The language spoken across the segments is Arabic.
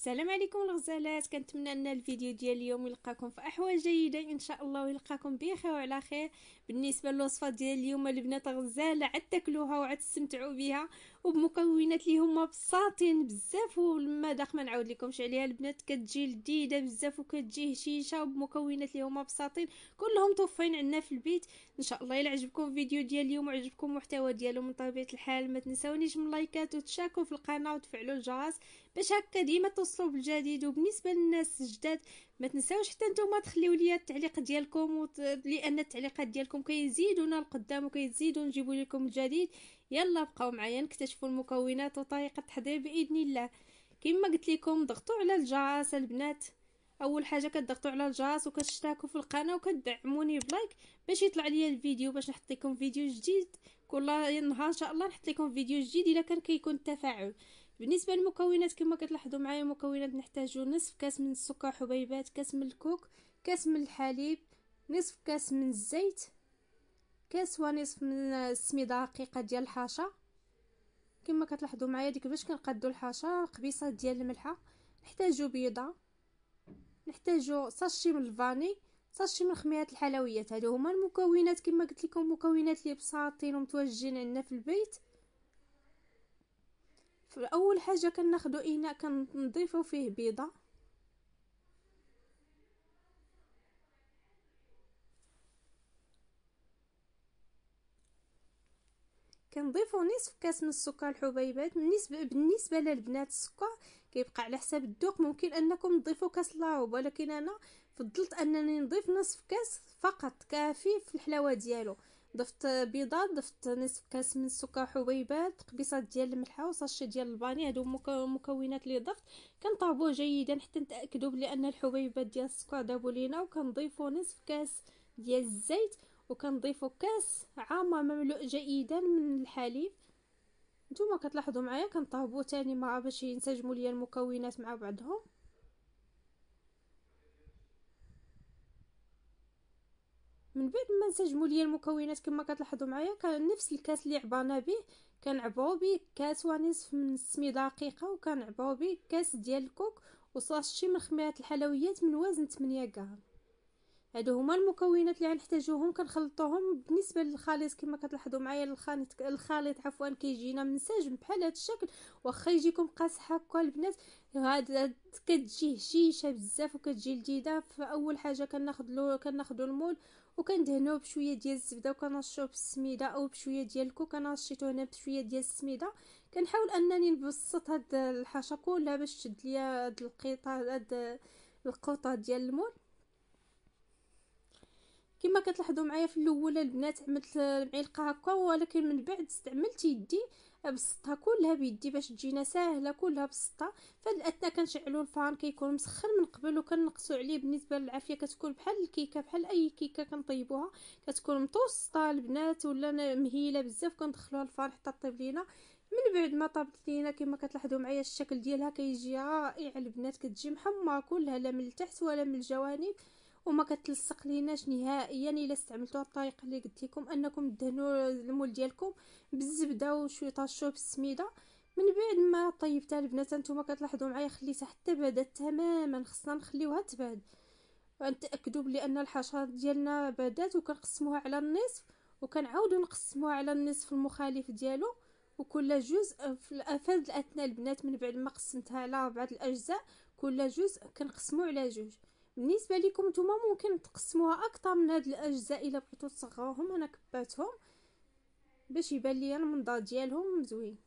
السلام عليكم الغزالات كنتمنى ان الفيديو ديال اليوم يلقاكم في احوال جيده ان شاء الله ويلقاكم بخير وعلى خير بالنسبه للوصفه ديال اليوم البنات غزاله عاد تاكلوها وعاد تستمتعوا بها وبمكونات اللي هما بساطين بزاف والمذاق ما نعاود لكمش عليها البنات كتجي لذيذه بزاف وكتجي هشيشه وبمكونات اللي هما بساطين كلهم توفين عندنا في البيت ان شاء الله الا عجبكم الفيديو ديال اليوم وعجبكم المحتوى ديالو من طبيعه الحال ما تنساونيش من لايكات وتشاركوا في القناه وتفعلوا الجرس باش هكا ديما توصلوا بالجديد وبالنسبه للناس الجداد ما تنساوش حتى نتوما تخليو ليا التعليق ديالكم وت... لان التعليقات ديالكم كيزيدونا القدام وكيزيدو نجيبو لكم الجديد يلا بقاو معايا نكتشفوا المكونات وطريقه التحضير باذن الله كما قلت لكم ضغطوا على الجرس البنات اول حاجه كتضغطوا على الجرس وكتشتركوا في القناه وكتدعموني بلايك باش يطلع لي الفيديو باش نحط لكم فيديو جديد كل نهار ان شاء الله نحط لكم فيديو جديد الا كان كيكون التفاعل بالنسبه للمكونات كما كتلاحظوا معايا مكونات نحتاجو نصف كاس من السكر حبيبات كاس من الكوك كاس من الحليب نصف كاس من الزيت كاس ونصف من السميده الرقيقه ديال الحاشا كما كتلاحظوا معايا ديك باش كنقادو الحاشا قبيصه ديال الملحه نحتاجو بيضه نحتاجو ساشي من الفاني ساشي من خميره الحلويات هادو هما المكونات كما قلت لكم مكونات اللي بساطين ومتواجدين عندنا في البيت فاول حاجه كناخذوا اناء كنضيفو فيه بيضه كنضيفو نصف كاس من السكر الحبيبات بالنسبه بالنسبه للبنات السكر كيبقى على حساب الذوق ممكن انكم تضيفوا كاس لاعوب ولكن انا فضلت انني نضيف نصف كاس فقط كافي في الحلاوه ديالو ضفت بيضة ضفت نصف كاس من السكر حبيبات قبيصات ديال الملحه وصاشي ديال الفاني هادو المكونات اللي ضفت كنطابوه جيدا حتى نتاكدوا بلي ان الحبيبات ديال السكر دابو لينا وكنضيفوا نصف كاس ديال الزيت وكنضيفوا كاس عامر مملوء جيدا من الحليب نتوما كتلاحظوا معايا كنطابوه تاني مع باش ينسجموا ليا المكونات مع بعضهم من بعد ما نسجموا ليا المكونات كما كتلاحظوا معايا كان نفس الكاس اللي عبانا به كنعبوا به كاس ونصف من سمي دقيقه وكنعبوا به كاس ديال الكوك شي من خميره الحلويات من وزن 8 غرام هادو هما المكونات اللي غنحتاجوهم كنخلطوهم بالنسبه للخليط كما كتلاحظوا معايا الخليط الخليط عفوا كيجينا منسجم بحال هاد الشكل واخا يجيكم قاصح هكا البنات هاد كتجي هشيشه بزاف وكتجي لذيذه فاول حاجه كناخذ له كناخذ المول وكندهنوه بشويه ديال الزبده وكنرشوه بالسميده او بشويه ديال الكوك انا هنا بشويه ديال السميده كنحاول انني نبسط هاد الحشا كلها باش تشد ليا هاد القيطه هاد القوطه ديال المول كما كتلاحظوا معايا في الاول البنات عملت المعلقه هكا ولكن من بعد استعملت يدي بسطها كلها بيدي باش تجينا ساهله كلها بسطها فهاد الاثناء كنشعلو الفرن كيكون مسخن من قبل وكنقصو عليه بالنسبه للعافيه كتكون بحال الكيكه بحال اي كيكه كنطيبوها كتكون متوسطه البنات ولا مهيله بزاف كندخلوها الفرن حتى طيب لينا من بعد ما طابت لينا كما كتلاحظوا معايا الشكل ديالها كيجي رائع البنات كتجي محمره كلها لا من التحت ولا من الجوانب وما كتلصق ليناش نهائيا الا استعملتوها الطريقه اللي قلت لكم انكم دهنوا المول ديالكم بالزبده وشويه الشوب السميده من بعد ما طيبتها البنات نتوما كتلاحظوا معايا خليتها حتى بدات تماما خصنا نخليوها تبعد ونتاكدوا بلي ان الحشرات ديالنا بدات وكنقسموها على النصف وكنعاودوا نقسموها على النصف المخالف ديالو وكل جزء في فهاد الاثناء البنات من بعد ما قسمتها على بعض الاجزاء كل جزء كنقسمو على جوج بالنسبه لكم نتوما ممكن تقسموها اكثر من هاد الاجزاء الا بغيتو تصغروهم انا كباتهم باش يبان ليا المنظر ديالهم زوين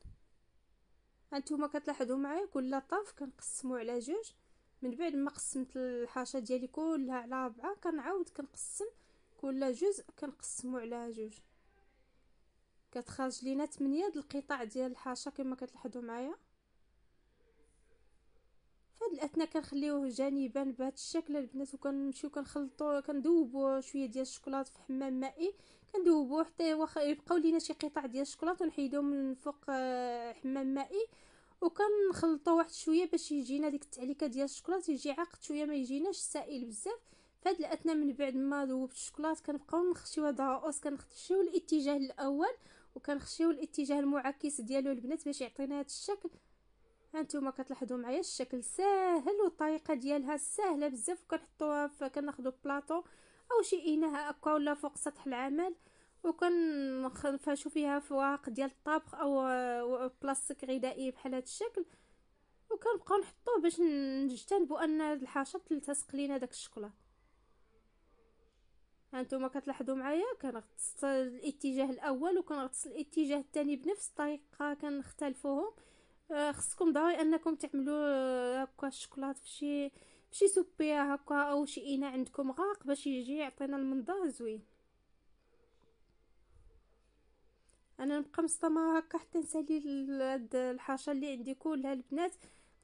هانتوما كتلاحظوا معايا كل طرف كنقسمو على جوج من بعد ما قسمت الحاشا ديالي كلها على ربعة كنعاود كنقسم كل جزء كنقسمو على جوج كتخرج لينا 8 د القطع ديال الحاشا كما كتلاحظوا معايا فهاد الاثناء كنخليوه جانبا بهاد الشكل البنات وكنمشيو كنخلطو كندوبو شويه ديال الشكلاط في حمام مائي كندوبو حتى واخا يبقاو لينا شي قطع ديال الشكلاط ونحيدو من فوق آه، حمام مائي وكنخلطو واحد شويه باش يجينا ديك التعليكه ديال الشكلاط يجي عاقد شويه ما يجيناش سائل بزاف فهاد الاثناء من بعد ما ذوبت الشكلاط كنبقاو نخشيو داوس كنخشيو الاتجاه الاول وكنخشيو الاتجاه المعاكس ديالو البنات باش يعطينا هاد الشكل هانتوما كتلاحظوا معايا الشكل ساهل والطريقه ديالها ساهله بزاف كنحطوها كناخذوا بلاطو او شي اناء هكا ولا فوق سطح العمل وكنفاشو فيها فواق ديال الطبخ او بلاستيك غذائي بحال هذا الشكل وكنبقاو نحطوه باش نجتنبوا ان الحاشط تلتصق لينا داك الشكلاط هانتوما كتلاحظوا معايا كنغطس الاتجاه الاول وكنغطس الاتجاه الثاني بنفس الطريقه كنختلفوهم آه، خصكم ضروري انكم تعملوا آه، هكا الشوكولات في شي شي سوبيا هكا او شي اناء عندكم غاق باش يجي يعطينا المنظر زوين انا نبقى مستمره هكا حتى نسالي هاد الحاشا اللي عندي كلها البنات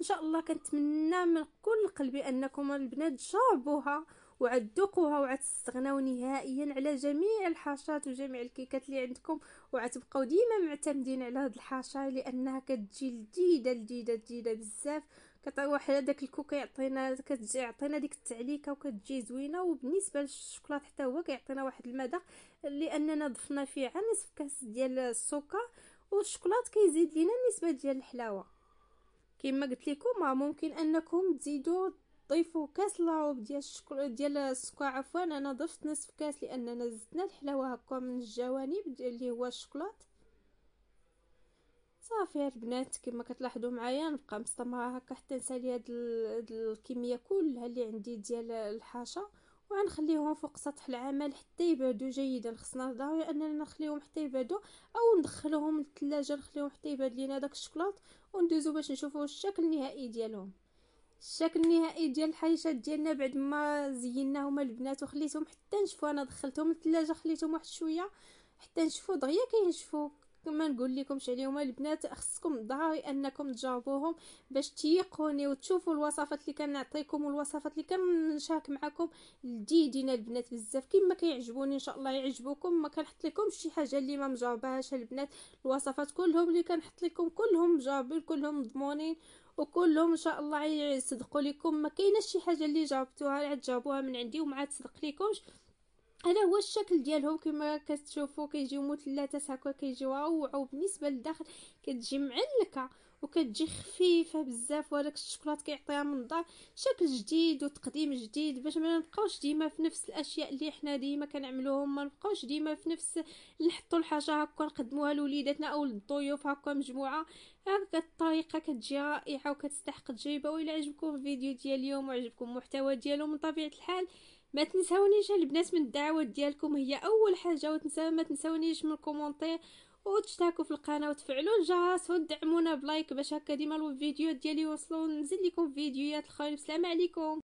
ان شاء الله كنتمنى من كل قلبي انكم البنات جربوها وعاد تذوقوها وعاد تستغناو نهائيا على جميع الحاشات وجميع الكيكات اللي عندكم وعاد تبقاو ديما معتمدين على هاد الحاشا لانها كتجي لذيذه لذيذه لذيذه بزاف كتعطي واحد داك الكو كيعطينا كتعطينا ديك التعليكه وكتجي زوينه وبالنسبه للشوكولات حتى هو كيعطينا واحد المذاق لاننا ضفنا فيه نصف كاس ديال السكر والشوكولات كيزيد لينا النسبه ديال الحلاوه كما قلت لكم آه، ممكن انكم تزيدوا ضيفوا كاس العوب ديال الشكر ديال السكر عفوا انا ضفت نصف كاس لاننا زدنا الحلاوه هكا من الجوانب اللي هو الشوكولات صافي البنات كما كتلاحظوا معايا نبقى مستمره هكا حتى نسالي هاد الكميه كلها اللي عندي ديال الحاشا وغنخليهم فوق سطح العمل حتى يبعدوا جيدا خصنا ضروري اننا نخليهم حتى يبعدوا او ندخلهم للثلاجه نخليهم حتى يبعد لينا داك الشوكولات وندوزو باش نشوفوا الشكل النهائي ديالهم الشكل النهائي ديال الحيشات ديالنا بعد ما زيناهم البنات وخليتهم حتى نشفو انا دخلتهم الثلاجه خليتهم واحد شويه حتى نشفو دغيا كينشفو كما نقول لكمش عليهم البنات خصكم ضروري انكم تجاوبوهم باش تيقوني وتشوفوا الوصفات اللي كنعطيكم والوصفات اللي كنشارك معكم ديدينا البنات بزاف كما كيعجبوني ان شاء الله يعجبوكم ما كنحط لكم شي حاجه اللي ما مجاوبهاش البنات الوصفات كلهم اللي كنحط لكم كلهم مجاوبين كلهم مضمونين وكلهم ان شاء الله يصدقوا لكم ما كايناش شي حاجه اللي جاوبتوها عاد جاوبوها من عندي وما عاد تصدق لكمش هذا هو الشكل ديالهم كما كتشوفوا كيجيو مثلثات هكا كيجيو روعه وبالنسبه للداخل كتجي معلكه وكتجي خفيفه بزاف وهذاك الشوكولات كيعطيها من الدار شكل جديد وتقديم جديد باش ما نبقاوش ديما في نفس الاشياء اللي حنا ديما كنعملوهم ما نبقاوش ديما في نفس نحطوا الحاجه هكا نقدموها لوليداتنا او للضيوف هكا مجموعه هكا الطريقه كتجي رائعه وكتستحق تجربه وإلا عجبكم الفيديو ديال اليوم وعجبكم المحتوى ديالو من طبيعه الحال ما تنساونيش البنات من الدعوات ديالكم هي اول حاجه وتنساو ما تنساونيش من الكومونتير وتشتركوا في القناه وتفعلوا الجرس ودعمونا بلايك باش هكا ديما الفيديوهات ديالي يوصلوا ننزل لكم فيديوهات الخير بسلام عليكم